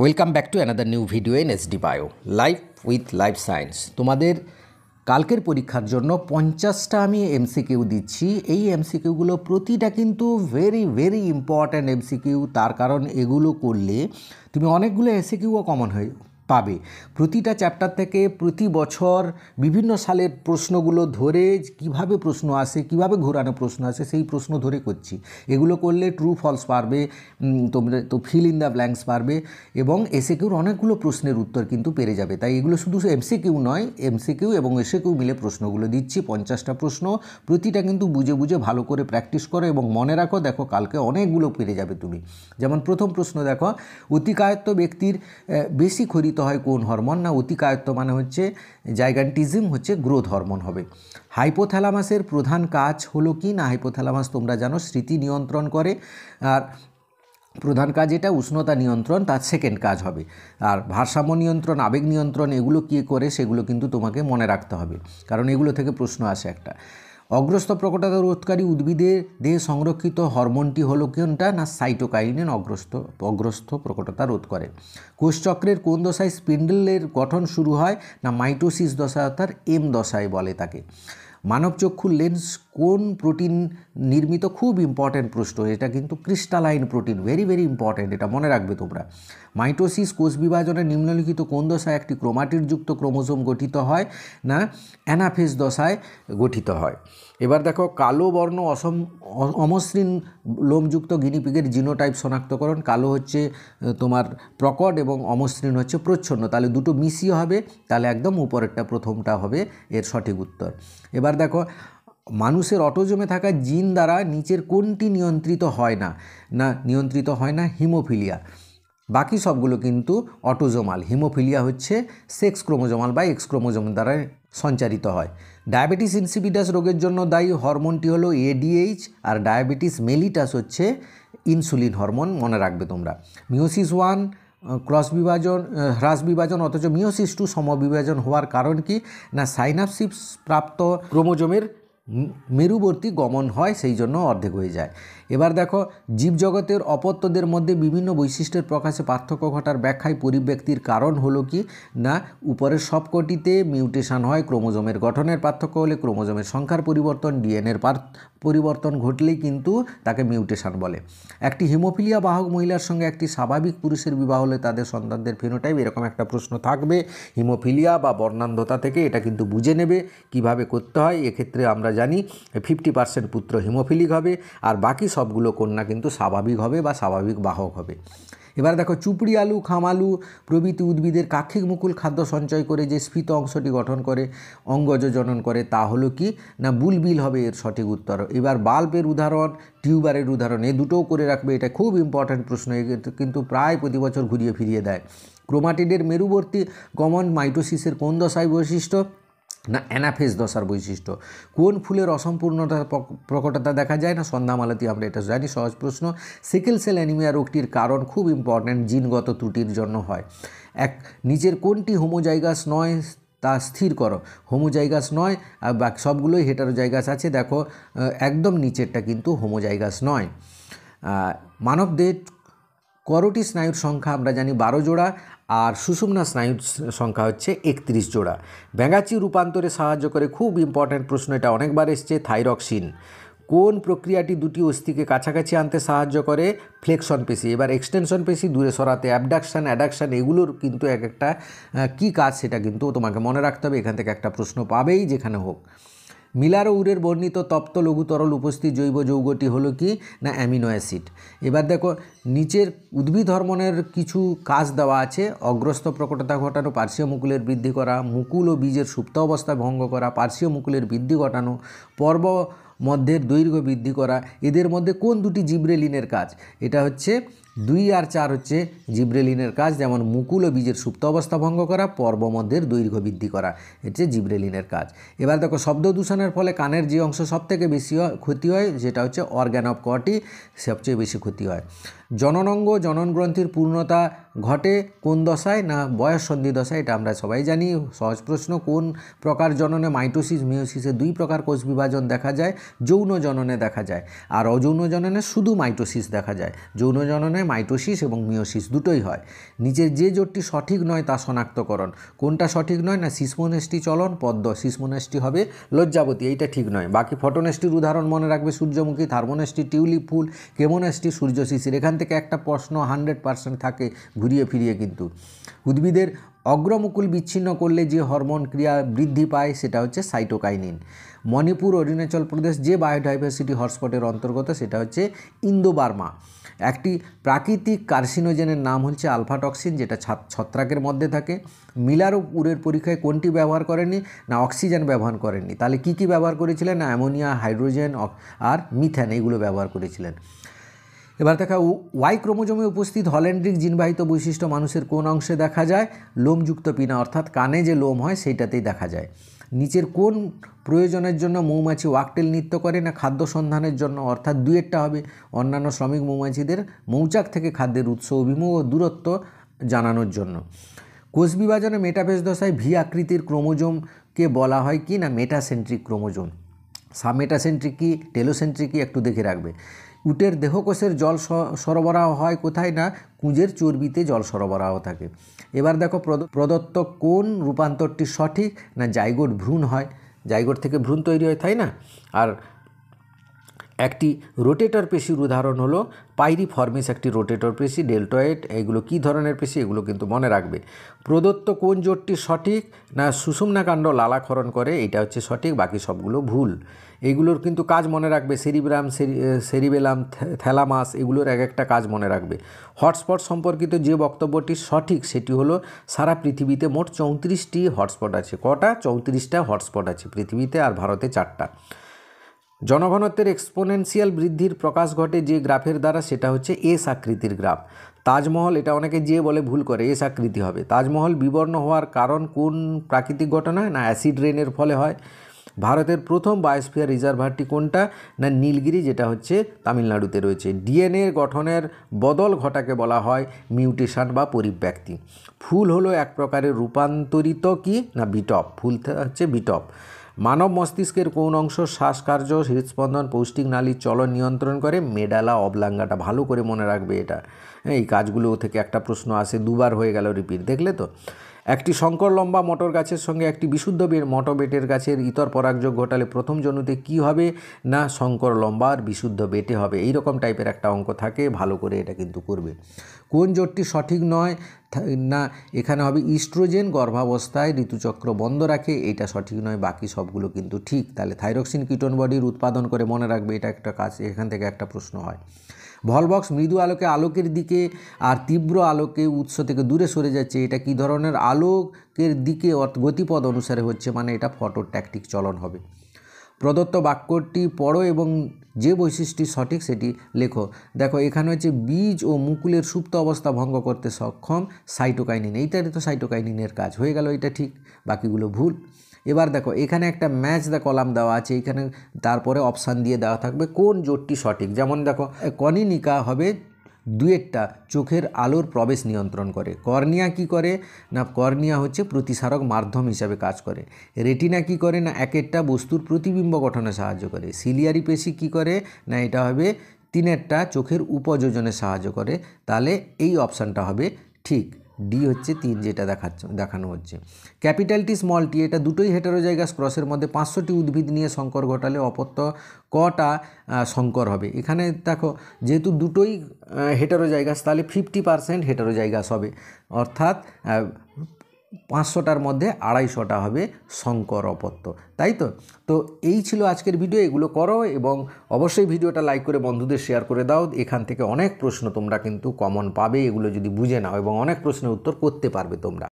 welcome back to another new video N D bio life with life science তোমাদের কালকের পরীক্ষার জন্য পঞ্চাশটা আমি এমসিকিউ দিচ্ছি এই এমসিকিউগুলো প্রতিটা কিন্তু ভেরি ভেরি ইম্পর্ট্যান্ট এমসিকিউ তার কারণ এগুলো করলে তুমি অনেকগুলো এসিকিউও কমন হয়ে পাবে প্রতিটা চ্যাপ্টার থেকে প্রতি বছর বিভিন্ন সালের প্রশ্নগুলো ধরে কিভাবে প্রশ্ন আসে কিভাবে ঘোরানো প্রশ্ন আসে সেই প্রশ্ন ধরে করছি এগুলো করলে ট্রু ফলস পারবে তোমরা তো ফিল ইন দ্য ব্ল্যাঙ্কস পারবে এবং এসে কিউর অনেকগুলো প্রশ্নের উত্তর কিন্তু পেরে যাবে তাই এগুলো শুধু এমসি কিউ নয় এমসি কিউ এবং এসে কিউ মিলে প্রশ্নগুলো দিচ্ছি পঞ্চাশটা প্রশ্ন প্রতিটা কিন্তু বুঝে বুঝে ভালো করে প্র্যাকটিস করো এবং মনে রাখো দেখো কালকে অনেকগুলো পেরে যাবে তুমি যেমন প্রথম প্রশ্ন দেখো অতিকায়ত্ব ব্যক্তির বেশি খরিত হয় কোন হরমোন না অতিকায়ত্ব মানে হচ্ছে জাইগান্টিজম হচ্ছে গ্রোথ হরমোন হবে হাইপোথ্যালামাসের প্রধান কাজ হলো কি না হাইপোথ্যালামাস তোমরা জানো স্মৃতি নিয়ন্ত্রণ করে আর প্রধান কাজ এটা উষ্ণতা নিয়ন্ত্রণ তার সেকেন্ড কাজ হবে আর ভারসাম্য নিয়ন্ত্রণ আবেগ নিয়ন্ত্রণ এগুলো কী করে সেগুলো কিন্তু তোমাকে মনে রাখতে হবে কারণ এগুলো থেকে প্রশ্ন আসে একটা অগ্রস্থ প্রকটতা রোধকারী উদ্ভিদের দেহে সংরক্ষিত হরমোনটি হলো কোনটা না সাইটোকাইনিন অগ্রস্থ অগ্রস্থ প্রকটতা রোধ করে কোষচক্রের কোন দশায় স্পিন্ডেলের গঠন শুরু হয় না মাইটোসিস দশা অর্থাৎ এম দশায় বলে তাকে মানবচক্ষুর লেন্স কোন প্রোটিন নির্মিত খুব ইম্পর্ট্যান্ট প্রশ্ন এটা কিন্তু crystalline protein very very important এটা মনে রাখবে তোমরা মাইটোসিস কোষ বিভাজনে নিম্নলিখিত কোন দশায় একটি ক্রোমাটিনযুক্ত ক্রোমোজোম গঠিত হয় না অ্যানাফেজ দশায় গঠিত হয় এবার দেখো কালো বর্ণ অসম অমসৃণ লোমযুক্ত গিনিপিগের জিনোটাইপ শনাক্তকরণ কালো হচ্ছে তোমার প্রকট এবং অমসৃণ হচ্ছে প্রচ্ছন্ন তাহলে দুটো মিশিয়ে হবে তাহলে একদম উপরেরটা প্রথমটা হবে এর সঠিক উত্তর এবার দেখো মানুষের অটোজমে থাকা জিন দ্বারা নিচের কোনটি নিয়ন্ত্রিত হয় না না নিয়ন্ত্রিত হয় না হিমোফিলিয়া বাকি সবগুলো কিন্তু অটোজোমাল হিমোফিলিয়া হচ্ছে সেক্স ক্রোমোজোমাল বা এক্স ক্রোমোজোম দ্বারা সঞ্চারিত হয় ডায়াবেটিস ইনসিপিটাস রোগের জন্য দায়ী হরমোনটি হলো এডিএইচ আর ডায়াবেটিস মেলিটাস হচ্ছে ইনসুলিন হরমোন মনে রাখবে তোমরা মিওসিস ওয়ান ক্রস বিভাজন হ্রাস বিভাজন অথচ মিওসিস টু সমবিভাজন হওয়ার কারণ কি না সাইনাপসিপস প্রাপ্ত ক্রোমোজোমের মেরুবর্তী গমন হয় সেই জন্য অর্ধেক হয়ে যায় এবার দেখো জীবজগতের অপত্যদের মধ্যে বিভিন্ন বৈশিষ্ট্যের প্রকাশে পার্থক্য ঘটার ব্যাখ্যায় পরিব্যক্তির কারণ হলো কি না উপরের সবকটিতে মিউটেশন হয় ক্রোমোজোমের গঠনের পার্থক্য হলে ক্রোমোজোমের সংখ্যার পরিবর্তন ডিএনএর পরিবর্তন ঘটলেই কিন্তু তাকে মিউটেশন বলে একটি হিমোফিলিয়া বাহক মহিলার সঙ্গে একটি স্বাভাবিক পুরুষের বিবাহ হলে তাদের সন্তানদের ফেনোটাইপ এরকম একটা প্রশ্ন থাকবে হিমোফিলিয়া বা বর্ণান্ধতা থেকে এটা কিন্তু বুঝে নেবে কিভাবে করতে হয় এক্ষেত্রে আমরা জানি ফিফটি পার্সেন্ট পুত্র হিমোফিলিক হবে আর বাকি সবগুলো কন্যা কিন্তু স্বাভাবিক হবে বা স্বাভাবিক বাহক হবে এবার দেখো চুপড়ি আলু খামালু প্রভৃতি উদ্ভিদের কাক্ষিক মুকুল খাদ্য সঞ্চয় করে যে স্ফীত অংশটি গঠন করে অঙ্গজ জনন করে তা হলো কি না বুলবিল হবে এর সঠিক উত্তর এবার বাল্বের উদাহরণ টিউবারের উদাহরণ এ দুটোও করে রাখবে এটা খুব ইম্পর্ট্যান্ট প্রশ্ন কিন্তু প্রায় প্রতি বছর ঘুরিয়ে ফিরিয়ে দেয় ক্রোমাটিডের মেরুবর্তী গমন মাইটোসিসের কোন দশায় বৈশিষ্ট্য না অ্যানাফেজ দশার বৈশিষ্ট্য কোন ফুলের অসম্পূর্ণতা প্রকটতা দেখা যায় না সন্ধ্যামালাতি আমরা এটা জানি সহজ প্রশ্ন সিকেল সেল অ্যানিমিয়া রোগটির কারণ খুব ইম্পর্ট্যান্ট জিনগত ত্রুটির জন্য হয় এক নিজের কোনটি হোমোজাইগাস নয় তা স্থির করো হোমোজাইগাস নয় আর বাকি সবগুলোই হেটারোজাইগাস আছে দেখো একদম নিচেরটা কিন্তু হোমোজাইগাস নয় মানবদের করোটি স্নায়ুর সংখ্যা আমরা জানি বারো জোড়া আর সুষুমনা স্নায়ুর সংখ্যা হচ্ছে একত্রিশ জোড়া ব্যাঙ্গাচি রূপান্তরে সাহায্য করে খুব ইম্পর্ট্যান্ট প্রশ্ন এটা অনেকবার এসছে থাইরক্সিন কোন প্রক্রিয়াটি দুটি অস্থিকে কাছাকাছি আনতে সাহায্য করে ফ্লেকশন পেশি এবার এক্সটেনশন পেশি দূরে সরাতে অ্যাবডাকশান অ্যাডাকশান এগুলোর কিন্তু এক একটা কি কাজ সেটা কিন্তু তোমাকে মনে রাখতে হবে এখান থেকে একটা প্রশ্ন পাবেই যেখানে হোক মিলার ও উরের বর্ণিত তপ্ত লঘু তরল উপস্থিত জৈব যৌগটি হলো কি না অ্যামিনো অ্যাসিড এবার দেখো নিচের উদ্ভিদ হরমোনের কিছু কাজ দেওয়া আছে অগ্রস্ত প্রকটতা ঘটানো পার্শ্বীয় মুকুলের বৃদ্ধি করা মুকুল ও বীজের সুপ্ত অবস্থা ভঙ্গ করা পার্শ্বীয় মুকুলের বৃদ্ধি ঘটানো পর্ব মধ্যের দৈর্ঘ্য বৃদ্ধি করা এদের মধ্যে কোন দুটি জিব্রেলিনের কাজ এটা হচ্ছে দুই আর চার হচ্ছে জিব্রেলিনের কাজ যেমন মুকুল ও বীজের সুপ্ত অবস্থা ভঙ্গ করা পর্ব মধ্যের দৈর্ঘ্য বৃদ্ধি করা হচ্ছে জিব্রেলিনের কাজ এবার দেখো শব্দ দূষণের ফলে কানের যে অংশ সবথেকে বেশি ক্ষতি হয় যেটা হচ্ছে অর্গ্যান অফ কটি সবচেয়ে বেশি ক্ষতি হয় জননঙ্গ গ্রন্থির পূর্ণতা ঘটে কোন দশায় না বয়স সন্ধি দশায় এটা আমরা সবাই জানি সহজ প্রশ্ন কোন প্রকার জননে মাইটোসিস মিওসিসে দুই প্রকার কোষ বিভাজন দেখা যায় যৌন জননে দেখা যায় আর অযৌন জননে শুধু মাইটোসিস দেখা যায় যৌন জননে মাইটোসিস এবং মিওসিস দুটোই হয় নিচের যে জোটটি সঠিক নয় তা শনাক্তকরণ কোনটা সঠিক নয় না সিসমোনেষ্টি চলন পদ্ম সিসমোনেষ্টি হবে লজ্জাবতী এইটা ঠিক নয় বাকি ফটোনেষ্টির উদাহরণ মনে রাখবে সূর্যমুখী থার্মোনেষ্টি টিউলিপ ফুল কেমোনেষ্টি সূর্যশিশির এখান থেকে একটা প্রশ্ন হান্ড্রেড পার্সেন্ট থাকে ঘুরিয়ে ফিরিয়ে কিন্তু উদ্ভিদের অগ্রমুকুল বিচ্ছিন্ন করলে যে হরমোন ক্রিয়া বৃদ্ধি পায় সেটা হচ্ছে সাইটোকাইনিন মণিপুর অরুণাচল প্রদেশ যে বায়োডাইভার্সিটি হটস্পটের অন্তর্গত সেটা হচ্ছে ইন্দোবার্মা একটি প্রাকৃতিক কার্সিনোজেনের নাম হচ্ছে আলফাটক্সিন যেটা ছত্রাকের মধ্যে থাকে মিলার উরের পরীক্ষায় কোনটি ব্যবহার করেনি না অক্সিজেন ব্যবহার করেননি তাহলে কি কি ব্যবহার করেছিলেন না অ্যামোনিয়া হাইড্রোজেন আর মিথেন এইগুলো ব্যবহার করেছিলেন এবার দেখা ওয়াই ক্রোমোজোমে উপস্থিত হল্যান্ড্রিক জিনবাহিত বৈশিষ্ট্য মানুষের কোন অংশে দেখা যায় লোমযুক্ত পিনা অর্থাৎ কানে যে লোম হয় সেইটাতেই দেখা যায় নিচের কোন প্রয়োজনের জন্য মৌমাছি ওয়াকটেল নৃত্য করে না খাদ্য সন্ধানের জন্য অর্থাৎ দুয়েরটা হবে অন্যান্য শ্রমিক মৌমাছিদের মৌচাক থেকে খাদ্যের উৎস অভিমুখ ও দূরত্ব জানানোর জন্য কোষ বিভাজনে মেটাফেস দশায় ভি আকৃতির ক্রোমোজোমকে বলা হয় কি না মেটাসেন্ট্রিক ক্রোমোজোম সামেটাসেন্ট্রিক কি টেলোসেন্ট্রিক কি একটু দেখে রাখবে উটের দেহকোষের জল সরবরাহ হয় কোথায় না কুঁজের চর্বিতে জল সরবরাহ থাকে এবার দেখো প্রদত্ত কোন রূপান্তরটি সঠিক না জাইগোট ভ্রূণ হয় জাইগোট থেকে ভ্রূণ তৈরি হয় তাই না আর একটি রোটেটর পেশির উদাহরণ হলো পাইরি ফর্মিস একটি রোটেটর পেশি ডেল্টয়েড এগুলো কি ধরনের পেশি এগুলো কিন্তু মনে রাখবে প্রদত্ত কোন জোটটি সঠিক না সুষুম্নাকাণ্ড লালাক্ষরণ করে এটা হচ্ছে সঠিক বাকি সবগুলো ভুল এগুলোর কিন্তু কাজ মনে রাখবে সেরিব্রাম সেরিবেলাম থ্যালামাস এগুলোর এক একটা কাজ মনে রাখবে হটস্পট সম্পর্কিত যে বক্তব্যটি সঠিক সেটি হলো সারা পৃথিবীতে মোট চৌত্রিশটি হটস্পট আছে কটা চৌত্রিশটা হটস্পট আছে পৃথিবীতে আর ভারতে চারটা জনঘনত্বের এক্সপোনেন্সিয়াল বৃদ্ধির প্রকাশ ঘটে যে গ্রাফের দ্বারা সেটা হচ্ছে এস আকৃতির গ্রাফ তাজমহল এটা অনেকে যে বলে ভুল করে এস আকৃতি হবে তাজমহল বিবর্ণ হওয়ার কারণ কোন প্রাকৃতিক ঘটনা না অ্যাসিড রেনের ফলে হয় ভারতের প্রথম বায়োস্ফিয়ার রিজার্ভারটি কোনটা না নীলগিরি যেটা হচ্ছে তামিলনাড়ুতে রয়েছে ডিএনএ গঠনের বদল ঘটাকে বলা হয় মিউটেশন বা পরিব্যক্তি ফুল হলো এক প্রকারের রূপান্তরিত কি না বিটপ ফুল হচ্ছে বিটপ মানব মস্তিষ্কের কোন অংশ শ্বাসকার্য হৃদস্পন্দন পৌষ্টিক নালীর চলন নিয়ন্ত্রণ করে মেডালা অবলাঙ্গাটা ভালো করে মনে রাখবে এটা এই কাজগুলো থেকে একটা প্রশ্ন আসে দুবার হয়ে গেল রিপিট দেখলে তো একটি শঙ্কর লম্বা মটর গাছের সঙ্গে একটি বিশুদ্ধ মটর বেটের গাছের ইতর পরাগযোগ ঘটালে প্রথম জনুতে কি হবে না শঙ্কর লম্বা আর বিশুদ্ধ বেটে হবে এই রকম টাইপের একটা অঙ্ক থাকে ভালো করে এটা কিন্তু করবে কোন জোটটি সঠিক নয় না এখানে হবে ইস্ট্রোজেন গর্ভাবস্থায় ঋতুচক্র বন্ধ রাখে এটা সঠিক নয় বাকি সবগুলো কিন্তু ঠিক তাহলে থাইরক্সিন কিটোন বডির উৎপাদন করে মনে রাখবে এটা একটা কাজ এখান থেকে একটা প্রশ্ন হয় ভলবক্স মৃদু আলোকে আলোকের দিকে আর তীব্র আলোকে উৎস থেকে দূরে সরে যাচ্ছে এটা কি ধরনের আলোকের দিকে গতিপথ অনুসারে হচ্ছে মানে এটা ফটো ট্যাকটিক চলন হবে প্রদত্ত বাক্যটি পড়ো এবং যে বৈশিষ্ট্য সঠিক সেটি লেখো দেখো এখানে হচ্ছে বীজ ও মুকুলের সুপ্ত অবস্থা ভঙ্গ করতে সক্ষম সাইটোকাইনিন এইটারই তো সাইটোকাইনিনের কাজ হয়ে গেল এটা ঠিক বাকিগুলো ভুল এবার দেখো এখানে একটা ম্যাচ দ্য কলাম দেওয়া আছে এখানে তারপরে অপশান দিয়ে দেওয়া থাকবে কোন জোটটি সঠিক যেমন দেখো কনিনিকা হবে দুয়েরটা চোখের আলোর প্রবেশ নিয়ন্ত্রণ করে কর্নিয়া কি করে না কর্নিয়া হচ্ছে প্রতিসারক মাধ্যম হিসাবে কাজ করে রেটিনা কি করে না এক একটা বস্তুর প্রতিবিম্ব গঠনে সাহায্য করে সিলিয়ারি পেশি কি করে না এটা হবে তিনেরটা চোখের উপযোজনে সাহায্য করে তাহলে এই অপশানটা হবে ঠিক ডি হচ্ছে তিন যেটা দেখাচ্ছ দেখানো হচ্ছে ক্যাপিটাল টি এটা দুটোই হেটারোজাইগাস ক্রসের মধ্যে পাঁচশোটি উদ্ভিদ নিয়ে সংকর ঘটালে অপত্য কটা সংকর হবে এখানে দেখো যেহেতু দুটোই হেটারোজাইগাস তাহলে ফিফটি পারসেন্ট হেটারোজাইগাস হবে অর্থাৎ পাঁচশোটার মধ্যে আড়াইশোটা হবে শঙ্কর অপত্য তাই তো তো এই ছিল আজকের ভিডিও এগুলো করো এবং অবশ্যই ভিডিওটা লাইক করে বন্ধুদের শেয়ার করে দাও এখান থেকে অনেক প্রশ্ন তোমরা কিন্তু কমন পাবে এগুলো যদি বুঝে নাও এবং অনেক প্রশ্নের উত্তর করতে পারবে তোমরা